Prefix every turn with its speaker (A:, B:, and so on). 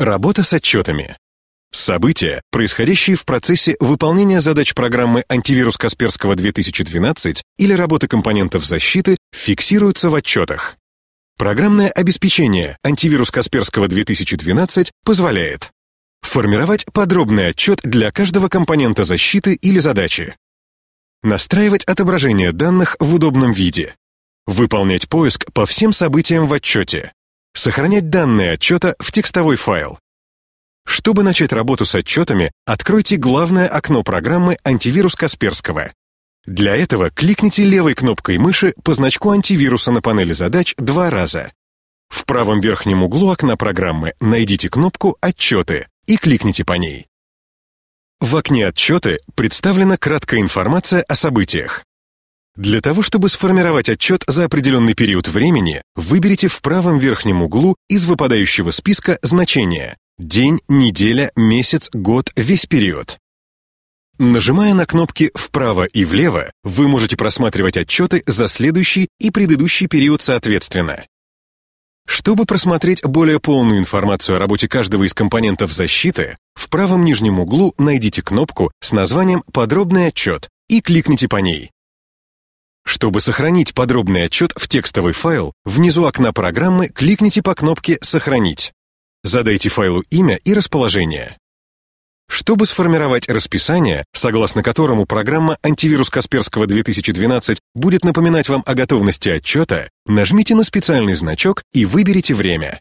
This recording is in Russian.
A: Работа с отчетами. События, происходящие в процессе выполнения задач программы «Антивирус Касперского-2012» или работы компонентов защиты, фиксируются в отчетах. Программное обеспечение «Антивирус Касперского-2012» позволяет формировать подробный отчет для каждого компонента защиты или задачи, настраивать отображение данных в удобном виде, выполнять поиск по всем событиям в отчете, Сохранять данные отчета в текстовой файл. Чтобы начать работу с отчетами, откройте главное окно программы «Антивирус Касперского». Для этого кликните левой кнопкой мыши по значку антивируса на панели задач два раза. В правом верхнем углу окна программы найдите кнопку «Отчеты» и кликните по ней. В окне «Отчеты» представлена краткая информация о событиях. Для того, чтобы сформировать отчет за определенный период времени, выберите в правом верхнем углу из выпадающего списка значения «День, неделя, месяц, год, весь период». Нажимая на кнопки «Вправо» и «Влево», вы можете просматривать отчеты за следующий и предыдущий период соответственно. Чтобы просмотреть более полную информацию о работе каждого из компонентов защиты, в правом нижнем углу найдите кнопку с названием «Подробный отчет» и кликните по ней. Чтобы сохранить подробный отчет в текстовый файл, внизу окна программы кликните по кнопке «Сохранить». Задайте файлу имя и расположение. Чтобы сформировать расписание, согласно которому программа «Антивирус Касперского 2012» будет напоминать вам о готовности отчета, нажмите на специальный значок и выберите время.